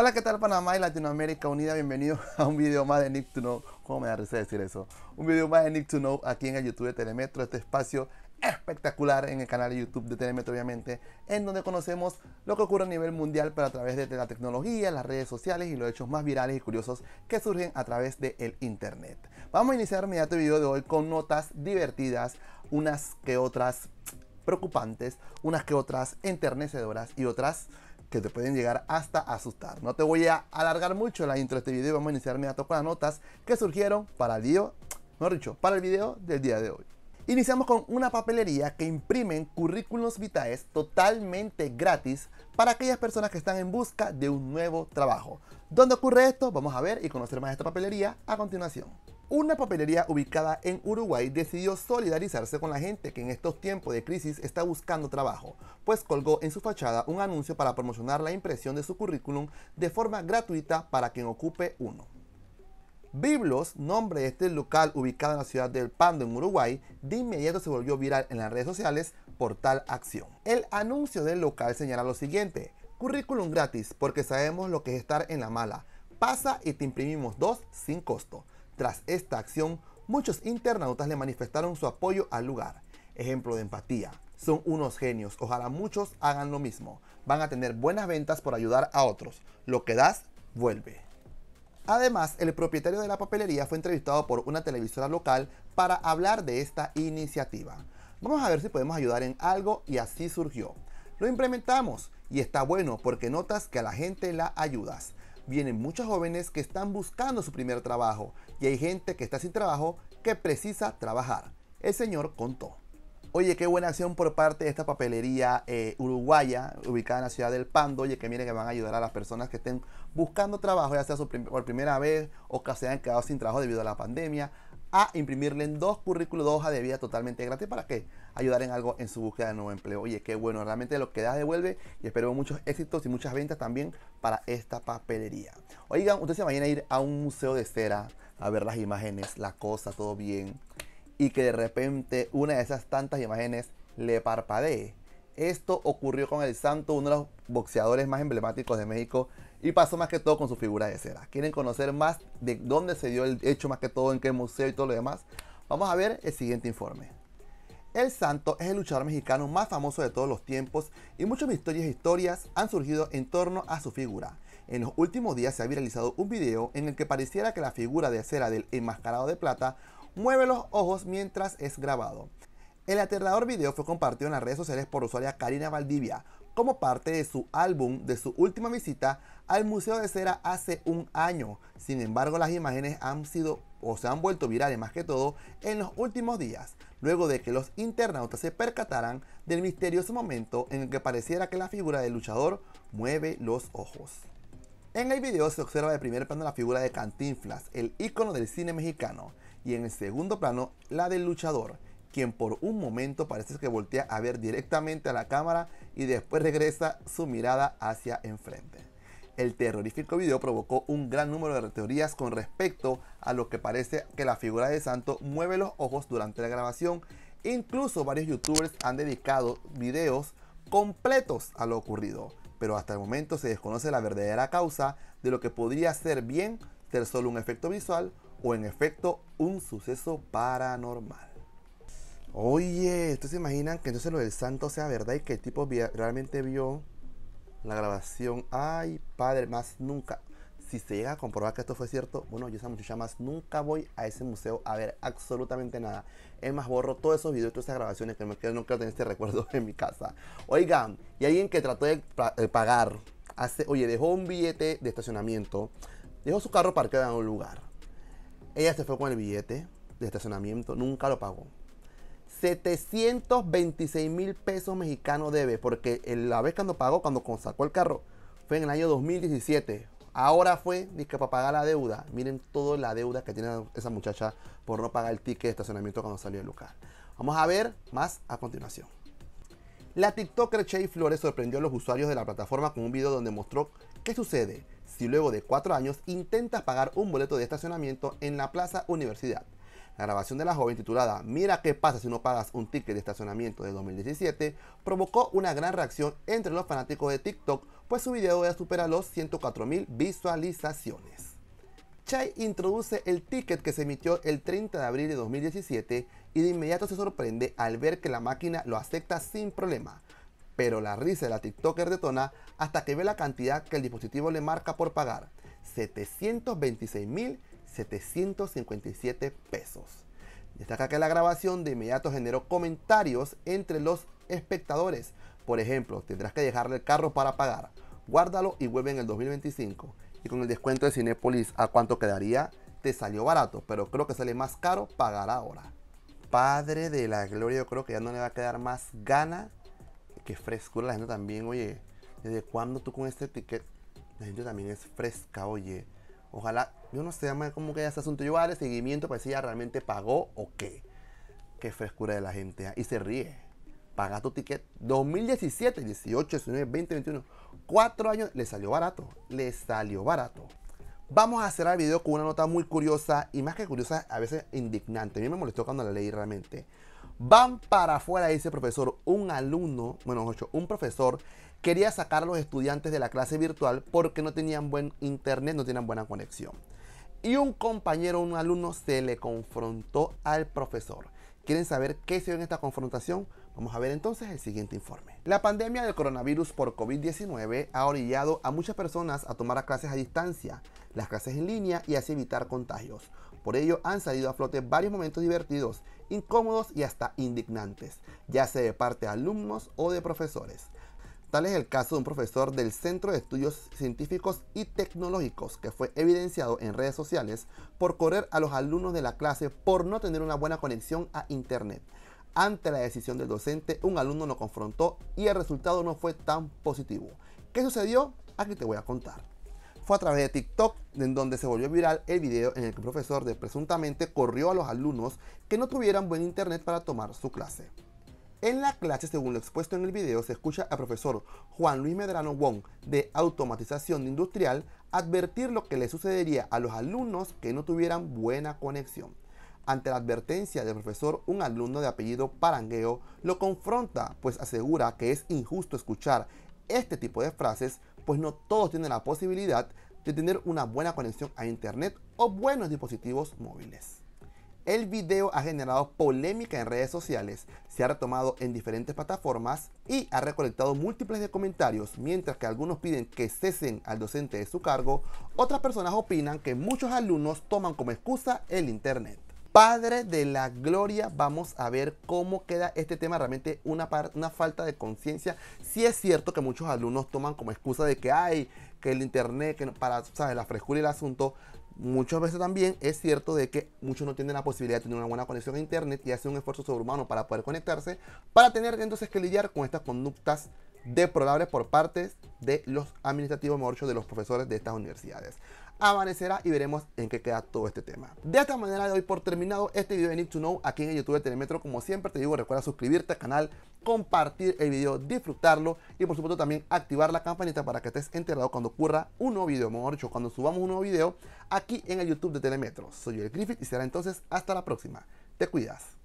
Hola, ¿qué tal Panamá y Latinoamérica Unida? Bienvenido a un video más de Nick to Know. ¿Cómo me da risa decir eso? Un video más de Nick to Know aquí en el YouTube de Telemetro, este espacio espectacular en el canal de YouTube de Telemetro, obviamente, en donde conocemos lo que ocurre a nivel mundial, pero a través de la tecnología, las redes sociales y los hechos más virales y curiosos que surgen a través del de Internet. Vamos a iniciar mi este video de hoy con notas divertidas, unas que otras preocupantes, unas que otras enternecedoras y otras que te pueden llegar hasta asustar. No te voy a alargar mucho la intro de este video y vamos a iniciarme a con las notas que surgieron para el video, mejor dicho, para el video del día de hoy. Iniciamos con una papelería que imprimen currículos vitae totalmente gratis para aquellas personas que están en busca de un nuevo trabajo. ¿Dónde ocurre esto? Vamos a ver y conocer más esta papelería a continuación. Una papelería ubicada en Uruguay decidió solidarizarse con la gente que en estos tiempos de crisis está buscando trabajo, pues colgó en su fachada un anuncio para promocionar la impresión de su currículum de forma gratuita para quien ocupe uno. Biblos, nombre de este local ubicado en la ciudad del Pando en Uruguay, de inmediato se volvió viral en las redes sociales por tal acción. El anuncio del local señala lo siguiente, currículum gratis porque sabemos lo que es estar en la mala, pasa y te imprimimos dos sin costo. Tras esta acción, muchos internautas le manifestaron su apoyo al lugar. Ejemplo de empatía. Son unos genios, ojalá muchos hagan lo mismo. Van a tener buenas ventas por ayudar a otros. Lo que das, vuelve. Además, el propietario de la papelería fue entrevistado por una televisora local para hablar de esta iniciativa. Vamos a ver si podemos ayudar en algo y así surgió. Lo implementamos y está bueno porque notas que a la gente la ayudas vienen muchos jóvenes que están buscando su primer trabajo y hay gente que está sin trabajo que precisa trabajar. El señor contó. Oye, qué buena acción por parte de esta papelería eh, uruguaya ubicada en la ciudad del Pando. Oye, que miren que van a ayudar a las personas que estén buscando trabajo, ya sea su por primera vez o que se hayan quedado sin trabajo debido a la pandemia a imprimirle en dos currículos de hoja de vida totalmente gratis. ¿Para que Ayudar en algo en su búsqueda de nuevo empleo. Oye, qué bueno, realmente lo que das devuelve y espero muchos éxitos y muchas ventas también para esta papelería. Oigan, usted se imagina ir a un museo de cera a ver las imágenes, la cosa, todo bien. Y que de repente una de esas tantas imágenes le parpadee. Esto ocurrió con el Santo, uno de los boxeadores más emblemáticos de México, y pasó más que todo con su figura de cera. ¿Quieren conocer más de dónde se dio el hecho, más que todo en qué museo y todo lo demás? Vamos a ver el siguiente informe. El Santo es el luchador mexicano más famoso de todos los tiempos y muchas historias e historias han surgido en torno a su figura. En los últimos días se ha viralizado un video en el que pareciera que la figura de acera del enmascarado de plata mueve los ojos mientras es grabado. El aterrador video fue compartido en las redes sociales por usuaria Karina Valdivia como parte de su álbum de su última visita al Museo de Cera hace un año. Sin embargo, las imágenes han sido o se han vuelto virales más que todo en los últimos días, luego de que los internautas se percataran del misterioso momento en el que pareciera que la figura del luchador mueve los ojos. En el video se observa de primer plano la figura de Cantinflas, el ícono del cine mexicano, y en el segundo plano la del luchador, quien por un momento parece que voltea a ver directamente a la cámara y después regresa su mirada hacia enfrente. El terrorífico video provocó un gran número de teorías con respecto a lo que parece que la figura de Santo mueve los ojos durante la grabación. Incluso varios youtubers han dedicado videos completos a lo ocurrido, pero hasta el momento se desconoce la verdadera causa de lo que podría ser bien ser solo un efecto visual o en efecto un suceso paranormal. Oye, ¿ustedes se imaginan que entonces lo del santo sea verdad y que el tipo realmente vio la grabación? Ay, padre, más nunca. Si se llega a comprobar que esto fue cierto, bueno, yo esa muchacha más nunca voy a ese museo a ver absolutamente nada. Es más, borro todos esos videos, todas esas grabaciones que, me, quedan no quiero tener este recuerdo en mi casa. Oigan, y alguien que trató de, pagar, oye, dejó un billete de estacionamiento, dejó su carro parqueado en un lugar. Ella se fue con el billete de estacionamiento, nunca lo pagó. 726 mil pesos mexicanos debe, porque la vez cuando pagó, cuando sacó el carro, fue en el año 2017. Ahora fue que para pagar la deuda. Miren toda la deuda que tiene esa muchacha por no pagar el ticket de estacionamiento cuando salió del local. Vamos a ver más a continuación. La TikToker Chey Flores sorprendió a los usuarios de la plataforma con un video donde mostró qué sucede si luego de cuatro años intenta pagar un boleto de estacionamiento en la Plaza Universidad. La grabación de la joven titulada Mira qué pasa si no pagas un ticket de estacionamiento de 2017 provocó una gran reacción entre los fanáticos de TikTok, pues su video ya supera los 104.000 visualizaciones. Chai introduce el ticket que se emitió el 30 de abril de 2017 y de inmediato se sorprende al ver que la máquina lo acepta sin problema. Pero la risa de la TikToker detona hasta que ve la cantidad que el dispositivo le marca por pagar, 726.000 757 pesos. Destaca que la grabación de inmediato generó comentarios entre los espectadores. Por ejemplo, tendrás que dejarle el carro para pagar. Guárdalo y vuelve en el 2025. Y con el descuento de Cinepolis, ¿a cuánto quedaría? Te salió barato, pero creo que sale más caro pagar ahora. Padre de la gloria, yo creo que ya no le va a quedar más gana que frescura la gente también. Oye, ¿desde cuándo tú con este ticket? La gente también es fresca, oye. Ojalá yo no sé llama cómo que ese asunto. Yo voy a seguimiento para si ella realmente pagó o qué. Qué frescura de la gente. ¿ah? Y se ríe. Paga tu ticket. 2017, 18, 19, 20, 21. Cuatro años. Le salió barato. Le salió barato. Vamos a hacer el video con una nota muy curiosa y más que curiosa, a veces indignante. A mí me molestó cuando la leí realmente. Van para afuera, dice el profesor, un alumno, bueno, un profesor quería sacar a los estudiantes de la clase virtual porque no tenían buen internet, no tenían buena conexión. Y un compañero, un alumno, se le confrontó al profesor. ¿Quieren saber qué se dio en esta confrontación? Vamos a ver entonces el siguiente informe. La pandemia del coronavirus por COVID-19 ha orillado a muchas personas a tomar clases a distancia, las clases en línea y así evitar contagios. Por ello han salido a flote varios momentos divertidos, incómodos y hasta indignantes, ya sea de parte de alumnos o de profesores. Tal es el caso de un profesor del Centro de Estudios Científicos y Tecnológicos que fue evidenciado en redes sociales por correr a los alumnos de la clase por no tener una buena conexión a Internet. Ante la decisión del docente, un alumno lo confrontó y el resultado no fue tan positivo. ¿Qué sucedió? Aquí te voy a contar. Fue a través de TikTok, en donde se volvió viral el video en el que el profesor de presuntamente corrió a los alumnos que no tuvieran buen internet para tomar su clase. En la clase, según lo expuesto en el video, se escucha al profesor Juan Luis Medrano Wong de Automatización Industrial advertir lo que le sucedería a los alumnos que no tuvieran buena conexión. Ante la advertencia del profesor, un alumno de apellido Parangueo lo confronta, pues asegura que es injusto escuchar este tipo de frases, pues no todos tienen la posibilidad de tener una buena conexión a Internet o buenos dispositivos móviles. El video ha generado polémica en redes sociales, se ha retomado en diferentes plataformas y ha recolectado múltiples de comentarios, mientras que algunos piden que cesen al docente de su cargo, otras personas opinan que muchos alumnos toman como excusa el Internet. Padre de la Gloria. Vamos a ver cómo queda este tema. Realmente una, falta de conciencia. Si es cierto que muchos alumnos toman como excusa de que hay que el internet, que para ¿sabes? la frescura y el asunto. Muchas veces también es cierto de que muchos no tienen la posibilidad de tener una buena conexión a internet y hacen un esfuerzo sobrehumano para poder conectarse, para tener entonces que lidiar con estas conductas deprobables por parte de los administrativos, morchos de los profesores de estas universidades. Amanecerá y veremos en qué queda todo este tema. De esta manera de hoy por terminado este video de Need to Know aquí en el YouTube de Telemetro. Como siempre te digo, recuerda suscribirte al canal, compartir el video, disfrutarlo y por supuesto también activar la campanita para que estés enterrado cuando ocurra un nuevo video, morcho cuando subamos un nuevo video aquí en el YouTube de Telemetro. Soy el Griffith y será entonces hasta la próxima. Te cuidas.